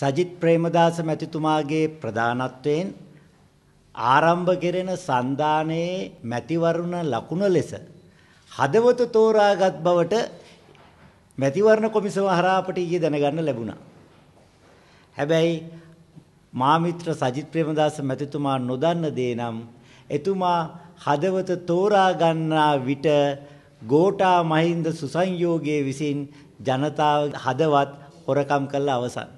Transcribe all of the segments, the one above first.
සජිත් ප්‍රේමදාස මැතිතුමාගේ ප්‍රධානත්වයෙන් ආරම්භ කෙරෙන සන්ධානයේ මැතිවරුණ ලකුණ ලෙස හදවත තෝරාගත් බවට මැතිවරණ කොමිසම හරහා අපට ඊයේ දැනගන්න ලැබුණා. හැබැයි මා මිත්‍ර සජිත් ප්‍රේමදාස මැතිතුමා නොදන්න දේ නම් එතුමා හදවත තෝරා ගන්නා විට ගෝඨා මහින්ද සුසංයෝගයේ විසින් ජනතාව හදවත් හොරකම් කළ අවසන්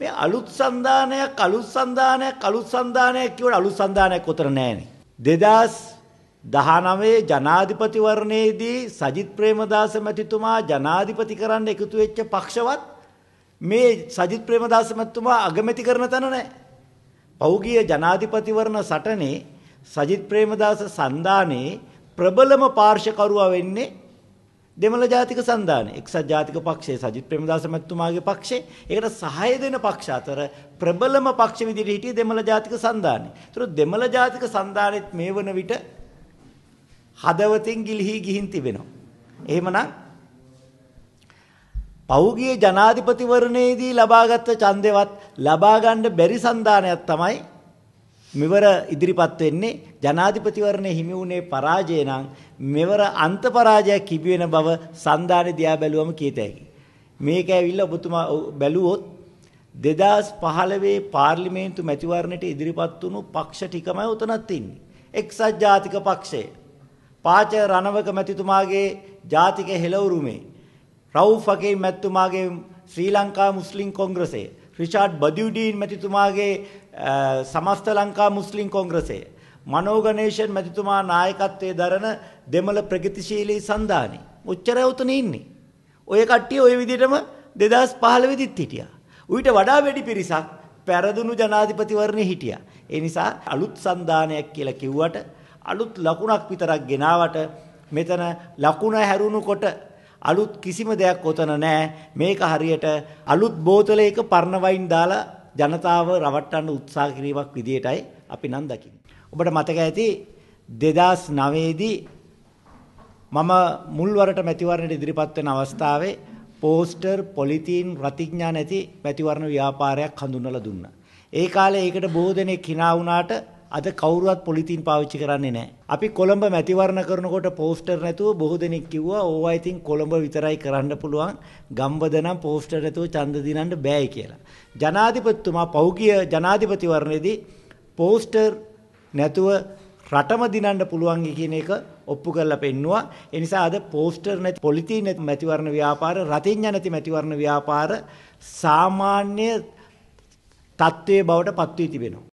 මේ අලුත් සන්දානයක් අලුත් සන්දානයක් අලුත් සන්දානයක් කියවට අලුත් සන්දානයක් උතර නැහැනේ. 2019 ජනාධිපතිවරණයේදී සජිත් ප්‍රේමදාස මැතිතුමා ජනාධිපති කරන්න එකතු වෙච්ච පක්ෂවත් මේ සජිත් ප්‍රේමදාස මැතිතුමා අගමැති කරන තැන නැහැ. පෞගිය ජනාධිපතිවරණ සටනේ සජිත් ප්‍රේමදාස සන්දානයේ ප්‍රබලම පාර්ශකරුවා වෙන්නේ දෙමළ ජාතික සන්ධානය එක්සත් ජාතික පක්ෂයේ සජිත් ප්‍රේමදාස මැතිතුමාගේ පක්ෂේ ඒකට සහාය දෙන පක්ෂ අතර ප්‍රබලම පක්ෂ විදිහට හිටියේ දෙමළ ජාතික සන්ධානය. ඒතර දෙමළ ජාතික සන්ධානෙත් මේ වන විට හදවතින් ගිලිහි ගිහින් තිබෙනවා. එහෙමනම් පෞගිය ජනාධිපතිවරණයේදී ලබාගත් ඡන්දෙවත් ලබා ගන්න බැරි සන්ධානයක් තමයි මෙවර ඉදිරිපත් වෙන්නේ ජනාධිපතිවරණයේ හිමි වුණේ පරාජය නම් මෙවර අන්ත පරාජයක් කිබි වෙන බව සන්දානේ දියා බැලුවම කීත හැකියි. මේක ඇවිල්ලා ඔබතුමා බැලුවොත් 2015 පාර්ලිමේන්තු මැතිවරණයට ඉදිරිපත් වුණු පක්ෂ ටිකමයි උතනත් තින්නේ. එක්සත් ජාතික පක්ෂය. පාච රණවක මැතිතුමාගේ ජාතික හෙළවුරුමේ රවුෆ් ෆකේ මැතිතුමාගේ ශ්‍රී ලංකා මුස්ලිම් කොංග්‍රසයේ රිචාඩ් බදියුඩීන් මැතිතුමාගේ සමස්ත ලංකා මුස්ලිම් කොංග්‍රසය මනෝ ගණේෂන් මැතිතුමා නායකත්වයේ දරන දෙමළ ප්‍රගතිශීලී සන්ධානය උච්චරය උතන ඉන්නේ ඔය කට්ටිය ඔය විදිහටම 2015 වෙදිත් හිටියා ඌට වඩා වැඩි පිරිසක් පැරදුණු ජනාධිපතිවරණේ හිටියා ඒ නිසා අලුත් සන්ධානයක් කියලා කිව්වට අලුත් ලකුණක් විතරක් ගෙනාවට මෙතන ලකුණ හැරුණු කොට අලුත් කිසිම දෙයක් ඔතන නැහැ. මේක හරියට අලුත් බෝතලයක පර්ණ වයින් දාලා ජනතාව රවට්ටන්න උත්සාහ කිරීමක් විදියටයි අපි නම් දකින්නේ. ඔබට මතක ඇති 2009 දී මම මුල්වරට මැතිවරණයට ඉදිරිපත් වෙන අවස්ථාවේ පෝස්ටර් පොලිතීන් රතිඥා නැති මැතිවරණ ව්‍යාපාරයක් හඳුන්වලා දුන්නා. ඒ කාලේ ඒකට බොහෝ දෙනෙක් hina වුණාට අද කවුරුවත් පොලිතීන් පාවිච්චි කරන්නේ නැහැ. අපි කොළඹ මැතිවරණ කරනකොට පෝස්ටර් නැතුව බොහෝ දෙනෙක් කිව්වා ඕවා ඉතින් කොළඹ විතරයි කරන්න පුළුවන් ගම්බද නම් පෝස්ටර් නැතුව ඡන්ද දිනන්න බෑයි කියලා. ජනාධිපතිතුමා පෞගිය ජනාධිපතිවරණයේදී පෝස්ටර් නැතුව රටම දිනන්න පුළුවන් කියන එක ඔප්පු කරලා පෙන්නවා. ඒ නිසා අද පෝස්ටර් නැති පොලිතීන් නැති මැතිවරණ ව්‍යාපාර, රතිඤ්ඤ නැති මැතිවරණ ව්‍යාපාර සාමාන්‍ය තත්ත්වයේ බවට පත් වී තිබෙනවා.